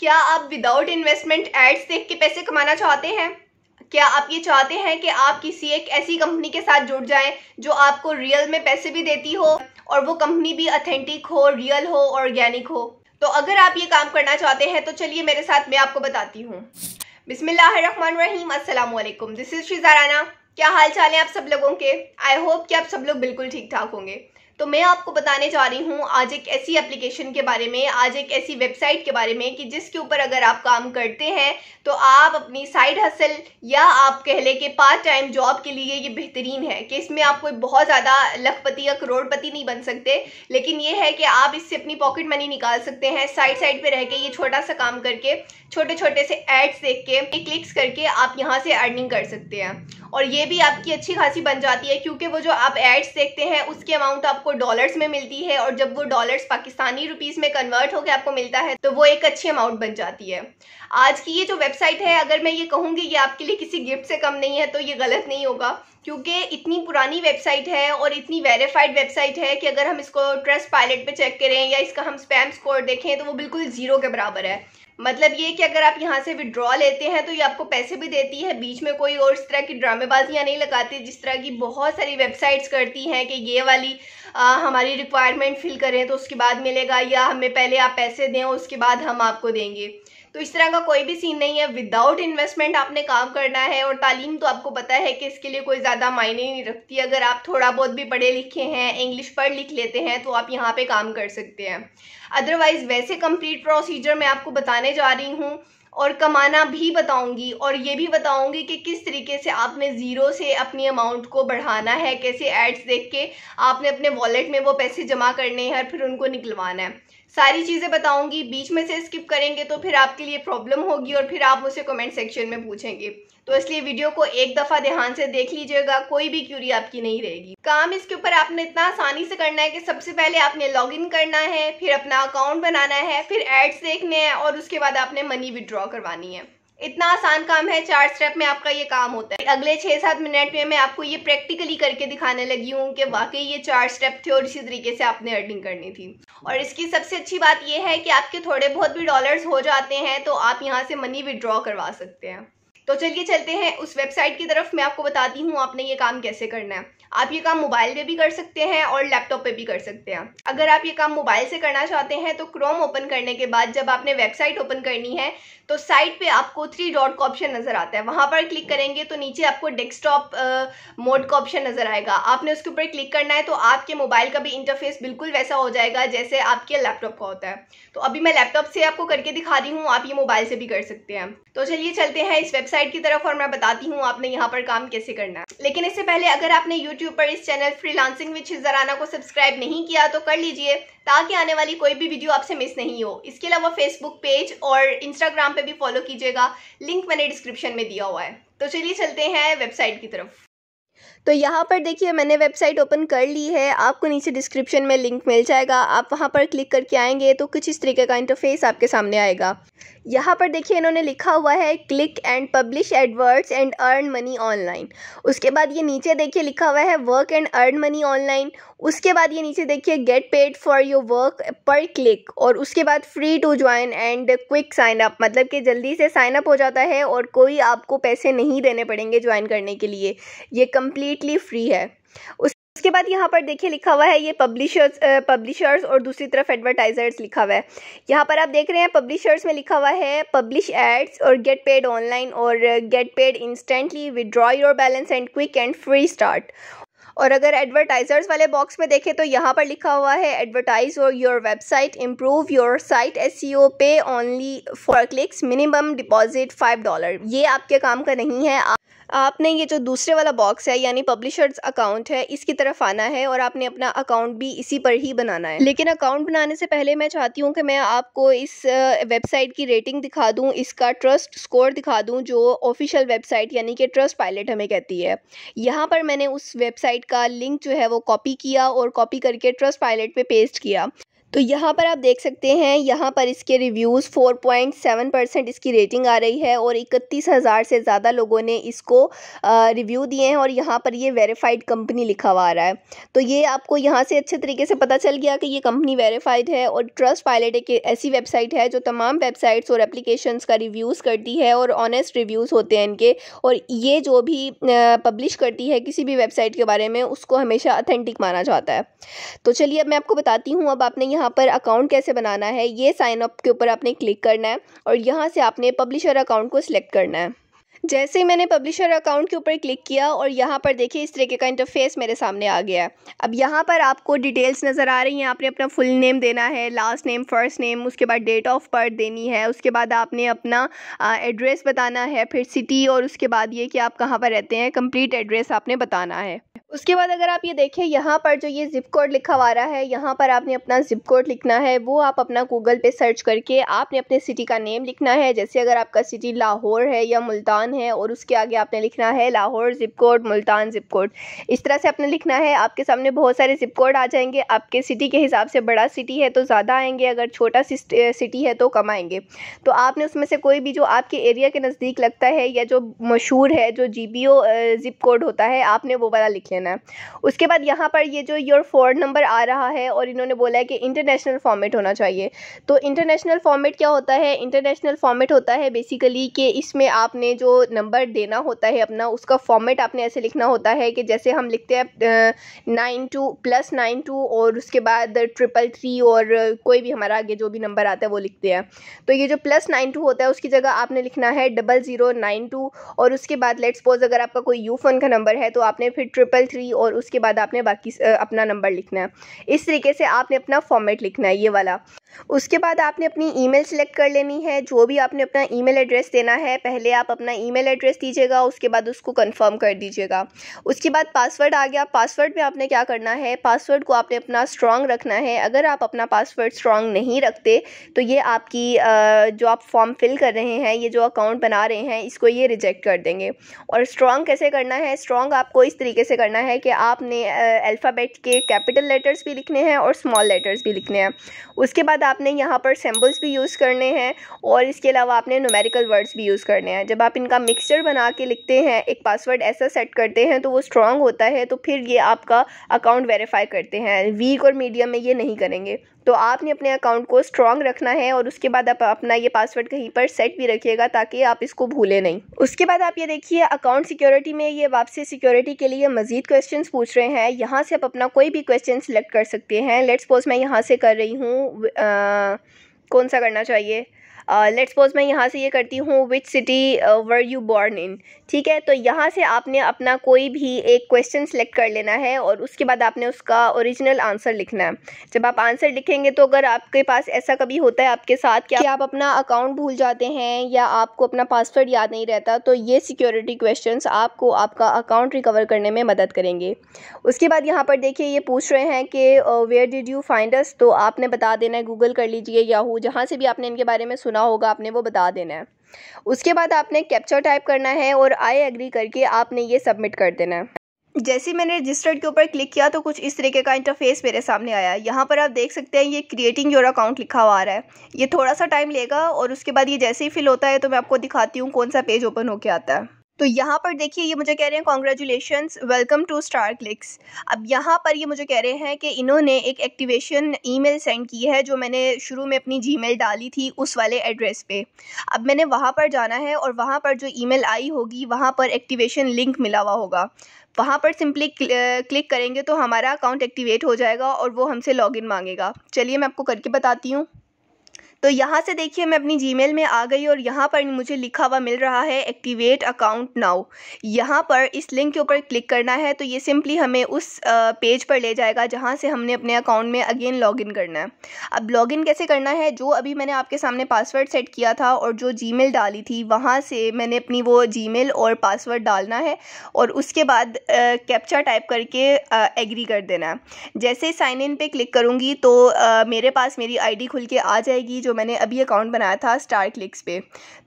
क्या आप without investment ads देख के पैसे कमाना चाहते हैं क्या आप ये चाहते हैं कि आप किसी एक ऐसी कंपनी के साथ जुड़ जाएं जो आपको रियल में पैसे भी देती हो और वो कंपनी भी अथेंटिक हो रियल हो ऑर्गेनिक हो तो अगर आप ये काम करना चाहते हैं तो चलिए मेरे साथ मैं आपको बताती हूँ बिसमिल्लर रहीम दिस इज़ शिजाराना क्या हाल चाल है आप सब लोगों के आई होप कि आप सब लोग बिल्कुल ठीक ठाक होंगे तो मैं आपको बताने जा रही हूँ आज एक ऐसी एप्लीकेशन के बारे में आज एक ऐसी वेबसाइट के बारे में कि जिसके ऊपर अगर आप काम करते हैं तो आप अपनी साइड हसल या आप कह लें कि पार्ट टाइम जॉब के लिए ये बेहतरीन है कि इसमें आप कोई बहुत ज़्यादा लखपति या करोड़पति नहीं बन सकते लेकिन ये है कि आप इससे अपनी पॉकेट मनी निकाल सकते हैं साइड साइड पर रह के ये छोटा सा काम करके छोटे छोटे से एड्स देख के क्लिक्स करके आप यहाँ से अर्निंग कर सकते हैं और ये भी आपकी अच्छी खासी बन जाती है क्योंकि वो जो आप एड्स देखते हैं उसके अमाउंट आपको डॉलर्स में मिलती है और जब वो डॉलर्स पाकिस्तानी रुपीज़ में कन्वर्ट होकर आपको मिलता है तो वो एक अच्छी अमाउंट बन जाती है आज की ये जो वेबसाइट है अगर मैं ये कहूँगी ये आपके लिए किसी गिफ्ट से कम नहीं है तो ये गलत नहीं होगा क्योंकि इतनी पुरानी वेबसाइट है और इतनी वेरीफाइड वेबसाइट है कि अगर हम इसको ट्रस्ट पायलट पर चेक करें या इसका हम स्पैम स्कोर देखें तो वो बिल्कुल ज़ीरो के बराबर है मतलब ये कि अगर आप यहाँ से विड्रॉ लेते हैं तो ये आपको पैसे भी देती है बीच में कोई और इस तरह की ड्रामेबाजियाँ नहीं लगाती जिस तरह की बहुत सारी वेबसाइट्स करती हैं कि ये वाली आ, हमारी रिक्वायरमेंट फिल करें तो उसके बाद मिलेगा या हमें पहले आप पैसे दें उसके बाद हम आपको देंगे तो इस तरह का कोई भी सीन नहीं है विदाउट इन्वेस्टमेंट आपने काम करना है और तालीम तो आपको पता है कि इसके लिए कोई ज़्यादा मायने नहीं रखती अगर आप थोड़ा बहुत भी पढ़े लिखे हैं इंग्लिश पढ़ लिख लेते हैं तो आप यहाँ पे काम कर सकते हैं अदरवाइज़ वैसे कंप्लीट प्रोसीजर मैं आपको बताने जा रही हूँ और कमाना भी बताऊँगी और ये भी बताऊँगी कि किस तरीके से आपने ज़ीरो से अपनी अमाउंट को बढ़ाना है कैसे एड्स देख के आपने अपने वॉलेट में वो पैसे जमा करने हैं और फिर उनको निकलवाना है सारी चीज़ें बताऊंगी बीच में से स्किप करेंगे तो फिर आपके लिए प्रॉब्लम होगी और फिर आप मुझसे कमेंट सेक्शन में पूछेंगे तो इसलिए वीडियो को एक दफ़ा ध्यान से देख लीजिएगा कोई भी क्यूरी आपकी नहीं रहेगी काम इसके ऊपर आपने इतना आसानी से करना है कि सबसे पहले आपने लॉगिन करना है फिर अपना अकाउंट बनाना है फिर एड्स देखने हैं और उसके बाद आपने मनी विड्रॉ करवानी है इतना आसान काम है चार स्टेप में आपका ये काम होता है अगले छः सात मिनट में मैं आपको ये प्रैक्टिकली करके दिखाने लगी हूँ कि वाकई ये चार स्टेप थे और इसी तरीके से आपने अर्निंग करनी थी और इसकी सबसे अच्छी बात यह है कि आपके थोड़े बहुत भी डॉलर्स हो जाते हैं तो आप यहाँ से मनी विदड्रॉ करवा सकते हैं तो चलिए चलते हैं उस वेबसाइट की तरफ मैं आपको बताती हूँ आपने ये काम कैसे करना है आप ये काम मोबाइल पे भी कर सकते हैं और लैपटॉप पे भी कर सकते हैं अगर आप ये काम मोबाइल से करना चाहते हैं तो क्रोम ओपन करने के बाद जब आपने वेबसाइट ओपन करनी है तो साइट पे आपको थ्री डॉट का ऑप्शन नज़र आता है वहां पर क्लिक करेंगे तो नीचे आपको डेस्कटॉप मोड का ऑप्शन नज़र आएगा आपने उसके ऊपर क्लिक करना है तो आपके मोबाइल का भी इंटरफेस बिल्कुल वैसा हो जाएगा जैसे आपके लैपटॉप का होता है तो अभी मैं लैपटॉप से आपको करके दिखा रही हूँ आप ये मोबाइल से भी कर सकते हैं तो चलिए चलते हैं इस वेबसाइट की तरफ और मैं बताती हूँ आपने यहाँ पर काम कैसे करना है लेकिन इससे पहले अगर आपने यूट्यूब पर इस channel free lancing with Zarana को सब्सक्राइब नहीं किया तो कर लीजिए ताकि आने वाली कोई भी वीडियो आपसे मिस नहीं हो इसके अलावा फेसबुक पेज और इंस्टाग्राम पे भी फॉलो कीजिएगा लिंक मैंने डिस्क्रिप्शन में दिया हुआ है तो चलिए चलते हैं वेबसाइट की तरफ तो यहाँ पर देखिए मैंने वेबसाइट ओपन कर ली है आपको नीचे डिस्क्रिप्शन में लिंक मिल जाएगा आप वहाँ पर क्लिक करके आएंगे तो कुछ इस तरीके का इंटरफेस आपके सामने आएगा यहाँ पर देखिए इन्होंने लिखा हुआ है click and publish adverts and earn money online उसके बाद ये नीचे देखिए लिखा हुआ है work and earn money online उसके बाद ये नीचे देखिए get paid for your work पर क्लिक और उसके बाद free to join and quick sign up मतलब कि जल्दी से साइन अप हो जाता है और कोई आपको पैसे नहीं देने पड़ेंगे ज्वाइन करने के लिए ये कम्प्लीटली फ्री है उस उसके बाद यहाँ पर देखिए लिखा हुआ है ये पब्लिशर्स पब्लिशर्स और दूसरी तरफ एडवर्टाइजर्स लिखा हुआ है यहाँ पर आप देख रहे हैं पब्लिशर्स में लिखा हुआ है पब्लिश एड्स और गेट पेड ऑनलाइन और get paid instantly withdraw your balance and quick and free start और अगर एडवर्टाइजर्स वाले बॉक्स में देखें तो यहाँ पर लिखा हुआ है एडवर्टाइज और your website improve your site as pay only for clicks minimum deposit five dollar ये आपके काम का नहीं है आपने ये जो दूसरे वाला बॉक्स है यानी पब्लिशर्स अकाउंट है इसकी तरफ आना है और आपने अपना अकाउंट भी इसी पर ही बनाना है लेकिन अकाउंट बनाने से पहले मैं चाहती हूँ कि मैं आपको इस वेबसाइट की रेटिंग दिखा दूँ इसका ट्रस्ट स्कोर दिखा दूँ जो ऑफिशियल वेबसाइट यानी कि ट्रस्ट पायलट हमें कहती है यहाँ पर मैंने उस वेबसाइट का लिंक जो है वो कॉपी किया और कॉपी करके ट्रस्ट पायलट पे पेस्ट किया तो यहाँ पर आप देख सकते हैं यहाँ पर इसके रिव्यूज़ 4.7 परसेंट इसकी रेटिंग आ रही है और इकतीस हज़ार से ज़्यादा लोगों ने इसको रिव्यू दिए हैं और यहाँ पर ये वेरीफाइड कंपनी लिखा हुआ आ रहा है तो ये आपको यहाँ से अच्छे तरीके से पता चल गया कि ये कंपनी वेरीफाइड है और ट्रस्ट पायलट एक ऐसी वेबसाइट है जो तमाम वेबसाइट्स और एप्लीकेशन का रिव्यूज़ करती है और ऑनेस्ट रिव्यूज़ होते हैं इनके और ये जो भी पब्लिश करती है किसी भी वेबसाइट के बारे में उसको हमेशा अथेंटिक माना जाता है तो चलिए अब मैं आपको बताती हूँ अब आपने यहाँ पर अकाउंट कैसे बनाना है ये साइन अप के ऊपर आपने क्लिक करना है और यहाँ से आपने पब्लिशर अकाउंट को सिलेक्ट करना है जैसे ही मैंने पब्लिशर अकाउंट के ऊपर क्लिक किया और यहाँ पर देखिए इस तरीके का इंटरफेस मेरे सामने आ गया है अब यहाँ पर आपको डिटेल्स नज़र आ रही हैं आपने अपना फुल नेम देना है लास्ट नेम फर्स्ट नेम उसके बाद डेट ऑफ बर्थ देनी है उसके बाद आपने अपना एड्रेस बताना है फिर सिटी और उसके बाद ये कि आप कहाँ पर रहते हैं कम्प्लीट एड्रेस आपने बताना है उसके बाद अगर आप ये देखें यहाँ पर जो ये ज़िप कोड लिखा हुआ रहा है यहाँ पर आपने अपना ज़िप कोड लिखना है वो आप अपना गूगल पे सर्च करके आपने अपने सिटी का नेम लिखना है जैसे अगर आपका सिटी लाहौर है या मुल्तान है और उसके आगे आपने लिखना है Lahore zip code Multan zip code इस तरह से आपने लिखना है आपके सामने बहुत सारे ज़िप कोड आ जाएंगे आपके सिटी के हिसाब से बड़ा सिटी है तो ज़्यादा आएंगे अगर छोटा सिटी है तो कम आएंगे तो आपने उसमें से कोई भी जो आपके एरिया के नज़दीक लगता है या जो मशहूर है जो जी बी ज़िप कोड होता है आपने वो वाला लिख देना है उसके बाद यहाँ पर ये जो योर फोर नंबर आ रहा है और इन्होंने बोला है कि इंटरनेशनल फॉर्मेट होना चाहिए तो इंटरनेशनल फॉर्मेट क्या होता है इंटरनेशनल फॉर्मेट होता है बेसिकली कि इसमें आपने जो नंबर देना होता है अपना उसका फॉर्मेट आपने ऐसे लिखना होता है कि जैसे हम लिखते हैं nine two plus nine two और उसके बाद ट्रिपल थ्री और कोई भी हमारा आगे जो भी नंबर आता है वो लिखते हैं तो ये जो प्लस नाइन टू होता है उसकी जगह आपने लिखना है डबल ज़ीरो नाइन टू और उसके बाद लेट्स सपोज अगर आपका कोई यू फोन का नंबर है तो आपने फिर ट्रिपल थ्री और उसके बाद आपने बाकी अपना नंबर लिखना है इस तरीके से आपने अपना फॉर्मेट लिखना है ये वाला उसके बाद आपने अपनी ईमेल सेलेक्ट कर लेनी है जो भी आपने अपना ईमेल एड्रेस देना है पहले आप अपना ईमेल एड्रेस दीजिएगा उसके बाद उसको कंफर्म कर दीजिएगा उसके बाद पासवर्ड आ गया पासवर्ड में आपने क्या करना है पासवर्ड को आपने अपना स्ट्रॉन्ग रखना है अगर आप अपना पासवर्ड स्ट्रॉन्ग नहीं रखते तो ये आपकी जो आप फॉर्म फिल कर रहे हैं ये जो अकाउंट बना रहे हैं इसको ये रिजेक्ट कर देंगे और स्ट्रॉन्ग कैसे करना है स्ट्रॉन्ग आपको इस तरीके से करना करना है कि आपने अल्फ़ाबेट के कैपिटल लेटर्स भी लिखने हैं और स्मॉल लेटर्स भी लिखने हैं उसके बाद आपने यहाँ पर सिम्बल्स भी यूज़ करने हैं और इसके अलावा आपने नोमेरिकल वर्ड्स भी यूज़ करने हैं जब आप इनका मिक्सचर बना के लिखते हैं एक पासवर्ड ऐसा सेट करते हैं तो वो स्ट्रॉन्ग होता है तो फिर ये आपका अकाउंट वेरीफाई करते हैं वीक और मीडियम में ये नहीं करेंगे तो आपने अपने अकाउंट को स्ट्रॉन्ग रखना है और उसके बाद आप अपना ये पासवर्ड कहीं पर सेट भी रखिएगा ताकि आप इसको भूलें नहीं उसके बाद आप ये देखिए अकाउंट सिक्योरिटी में ये वापसी सिक्योरिटी के लिए मजीद क्वेश्चन पूछ रहे हैं यहाँ से आप अपना कोई भी क्वेश्चन सिलेक्ट कर सकते हैं लेट्स सपोज मैं यहाँ से कर रही हूँ कौन सा करना चाहिए लेट्स uh, सपोज मैं यहाँ से ये करती हूँ which city were you born in ठीक है तो यहाँ से आपने अपना कोई भी एक क्वेश्चन सेलेक्ट कर लेना है और उसके बाद आपने उसका ओरिजिनल आंसर लिखना है जब आप आंसर लिखेंगे तो अगर आपके पास ऐसा कभी होता है आपके साथ कि आप अपना अकाउंट भूल जाते हैं या आपको अपना पासवर्ड याद नहीं रहता तो ये सिक्योरिटी क्वेश्चन आपको आपका अकाउंट रिकवर करने में मदद करेंगे उसके बाद यहाँ पर देखिए ये पूछ रहे हैं कि where did you find us तो आपने बता देना है गूगल कर लीजिए याहू जहाँ से भी आपने इनके बारे में सुना होगा आपने वो बता देना है उसके बाद आपने कैप्चर टाइप करना है और आई एग्री करके आपने ये सबमिट कर देना है जैसे मैंने रजिस्टर्ड के ऊपर क्लिक किया तो कुछ इस तरीके का इंटरफेस मेरे सामने आया यहाँ पर आप देख सकते हैं ये क्रिएटिंग योर अकाउंट लिखा हुआ आ रहा है ये थोड़ा सा टाइम लेगा और उसके बाद ये जैसे ही फिल होता है तो मैं आपको दिखाती हूँ कौन सा पेज ओपन होके आता है तो यहाँ पर देखिए ये मुझे कह रहे हैं congratulation welcome to star clicks अब यहाँ पर ये मुझे कह रहे हैं कि इन्होंने एक एक्टिवेशन ईमेल सेंड की है जो मैंने शुरू में अपनी जीमेल डाली थी उस वाले एड्रेस पे अब मैंने वहाँ पर जाना है और वहाँ पर जो ईमेल आई होगी वहाँ पर एक्टिवेशन लिंक मिला हुआ होगा वहाँ पर सिंपली क्लिक करेंगे तो हमारा अकाउंट एक्टिवेट हो जाएगा और वो हमसे लॉगिन मांगेगा चलिए मैं आपको करके बताती हूँ तो यहाँ से देखिए मैं अपनी जी में आ गई और यहाँ पर मुझे लिखा हुआ मिल रहा है एक्टिवेट अकाउंट नाउ यहाँ पर इस लिंक के ऊपर क्लिक करना है तो ये सिंपली हमें उस पेज पर ले जाएगा जहाँ से हमने अपने अकाउंट में अगेन लॉगिन करना है अब लॉगिन कैसे करना है जो अभी मैंने आपके सामने पासवर्ड सेट किया था और जो जी डाली थी वहाँ से मैंने अपनी वो जी और पासवर्ड डालना है और उसके बाद कैप्चा टाइप करके एग्री कर देना है जैसे साइन इन पर क्लिक करूँगी तो आ, मेरे पास मेरी आई खुल के आ जाएगी जो मैंने अभी अकाउंट बनाया था स्टार क्लिक्स पे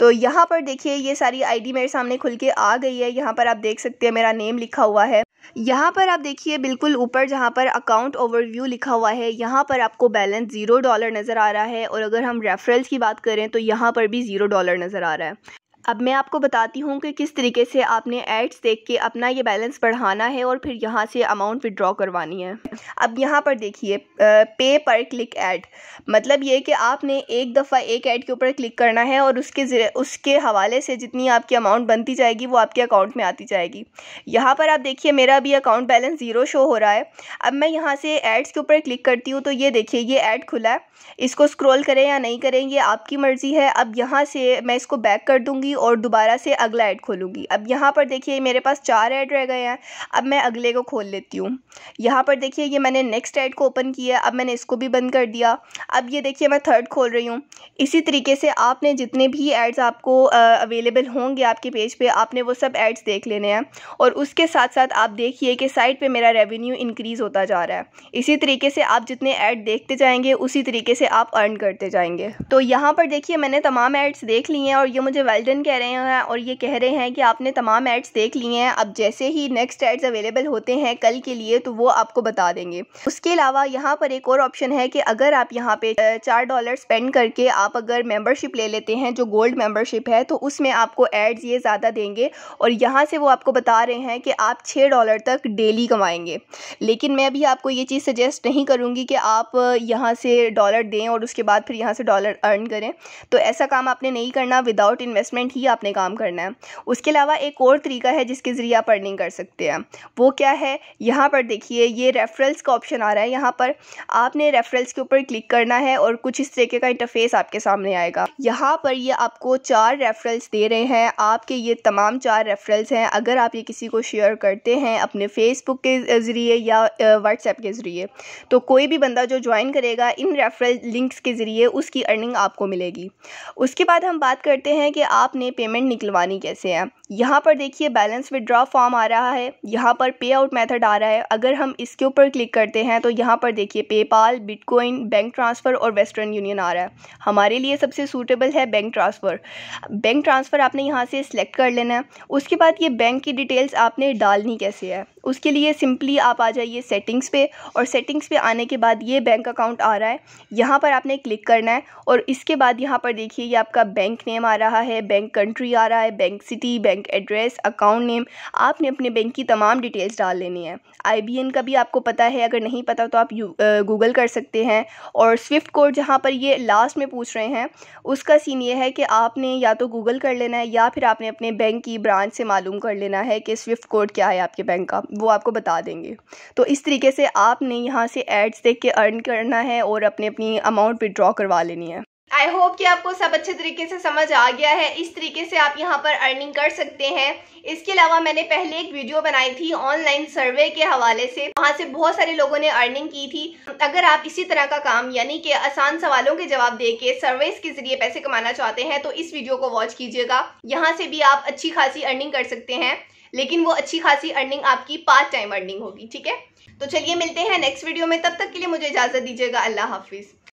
तो यहाँ पर देखिए ये सारी आईडी मेरे सामने खुल के आ गई है यहाँ पर आप देख सकते हैं मेरा नेम लिखा हुआ है यहाँ पर आप देखिए बिल्कुल ऊपर जहाँ पर अकाउंट ओवरव्यू लिखा हुआ है यहाँ पर आपको बैलेंस ज़ीरो डॉलर नज़र आ रहा है और अगर हम रेफरल्स की बात करें तो यहाँ पर भी ज़ीरो डॉलर नज़र आ रहा है अब मैं आपको बताती हूँ कि किस तरीके से आपने एड्स देख के अपना ये बैलेंस बढ़ाना है और फिर यहाँ से अमाउंट विदड्रॉ करवानी है अब यहाँ पर देखिए पे पर क्लिक ऐड मतलब ये कि आपने एक दफ़ा एक ऐड के ऊपर क्लिक करना है और उसके उसके हवाले से जितनी आपकी अमाउंट बनती जाएगी वो आपके अकाउंट में आती जाएगी यहाँ पर आप देखिए मेरा अभी अकाउंट बैलेंस ज़ीरो शो हो रहा है अब मैं यहाँ से एड्स के ऊपर क्लिक करती हूँ तो ये देखिए ये ऐड खुला है इसको स्क्रोल करें या नहीं करें ये आपकी मर्ज़ी है अब यहाँ से मैं इसको बैक कर दूँगी और दोबारा से अगला ऐड खोलूँगी अब यहाँ पर देखिए मेरे पास चार ऐड रह गए हैं अब मैं अगले को खोल लेती हूँ यहाँ पर देखिए ये मैंने नेक्स्ट ऐड को ओपन किया अब मैंने इसको भी बंद कर दिया अब ये देखिए मैं थर्ड खोल रही हूँ इसी तरीके से आपने जितने भी एड्स आपको अवेलेबल होंगे आपके पेज पर पे, आपने वो सब एड्स देख लेने हैं और उसके साथ साथ आप देखिए कि साइट पर मेरा रेवेन्यू इंक्रीज़ होता जा रहा है इसी तरीके से आप जितने ऐड देखते जाएंगे उसी तरीके से आप अर्न करते जाएंगे तो यहाँ पर देखिए मैंने तमाम एड्स देख ली हैं और ये मुझे वेल्डन क्वेश्चन कह रहे हैं और ये कह रहे हैं कि आपने तमाम एड्स देख लिए हैं अब जैसे ही नेक्स्ट एड्स अवेलेबल होते हैं कल के लिए तो वो आपको बता देंगे उसके अलावा यहाँ पर एक और ऑप्शन है कि अगर आप यहाँ पे चार डॉलर स्पेंड करके आप अगर मेम्बरशिप ले लेते हैं जो गोल्ड मेम्बरशिप है तो उसमें आपको एड्स ये ज़्यादा देंगे और यहाँ से वो आपको बता रहे हैं कि आप छः डॉलर तक डेली कमाएंगे लेकिन मैं अभी आपको ये चीज़ सजेस्ट नहीं करूँगी कि आप यहाँ से डॉलर दें और उसके बाद फिर यहाँ से डॉलर अर्न करें तो ऐसा काम आपने नहीं करना विदाउट इन्वेस्टमेंट परसेंट ही आपने काम करना है उसके अलावा एक और तरीका है जिसके ज़रिए आप अर्निंग कर सकते हैं वो क्या है यहाँ पर देखिए ये रेफरल्स का ऑप्शन आ रहा है यहाँ पर आपने रेफरल्स के ऊपर क्लिक करना है और कुछ इस तरीके का इंटरफेस आपके सामने आएगा यहाँ पर ये आपको चार रेफरल्स दे रहे हैं आपके ये तमाम चार रेफरल्स हैं अगर आप ये किसी को शेयर करते हैं अपने फेसबुक के ज़रिए या व्हाट्सएप के ज़रिए तो कोई भी बंदा जो ज्वाइन करेगा इन रेफरल लिंक्स के ज़रिए उसकी अर्निंग आपको मिलेगी उसके बाद हम बात करते हैं कि आप आपने पेमेंट निकलवानी कैसे है यहाँ पर देखिए बैलेंस विड्रॉ फॉर्म आ रहा है यहाँ पर पे आउट मैथड आ रहा है अगर हम इसके ऊपर क्लिक करते हैं तो यहाँ पर देखिए पेपाल बिटकॉइन बैंक ट्रांसफ़र और वेस्टर्न यूनियन आ रहा है हमारे लिए सबसे सूटेबल है बैंक ट्रांसफ़र बैंक ट्रांसफ़र आपने यहाँ से सिलेक्ट कर लेना है उसके बाद ये बैंक की डिटेल्स आपने डालनी कैसे है उसके लिए सिंपली आप आ जाइए सेटिंग्स पे और सेटिंग्स पे आने के बाद ये बैंक अकाउंट आ रहा है यहाँ पर आपने क्लिक करना है और इसके बाद यहाँ पर देखिए ये आपका बैंक नेम आ रहा है बैंक बैंक कंट्री आ रहा है bank city bank address account name आपने अपने बैंक की तमाम डिटेल्स डाल लेनी है आई का भी आपको पता है अगर नहीं पता तो आप गूगल कर सकते हैं और स्विफ्ट कोड जहाँ पर ये लास्ट में पूछ रहे हैं उसका सीन ये है कि आपने या तो गूगल कर लेना है या फिर आपने अपने बैंक की ब्रांच से मालूम कर लेना है कि स्विफ्ट कोड क्या है आपके बैंक का वो आपको बता देंगे तो इस तरीके से आपने यहाँ से एड्स देख के अर्न करना है और अपने अपनी अमाउंट विड्रॉ करवा लेनी है आई होप कि आपको सब अच्छे तरीके से समझ आ गया है इस तरीके से आप यहाँ पर अर्निंग कर सकते हैं इसके अलावा मैंने पहले एक वीडियो बनाई थी ऑनलाइन सर्वे के हवाले से वहाँ से बहुत सारे लोगों ने अर्निंग की थी अगर आप इसी तरह का काम यानी कि आसान सवालों के जवाब दे के सर्वेस के जरिए पैसे कमाना चाहते हैं तो इस वीडियो को वॉच कीजिएगा यहाँ से भी आप अच्छी खासी अर्निंग कर सकते हैं लेकिन वो अच्छी खासी अर्निंग आपकी पार्ट टाइम अर्निंग होगी ठीक है तो चलिए मिलते हैं नेक्स्ट वीडियो में तब तक के लिए मुझे इजाजत दीजिएगा अल्लाह हाफिज़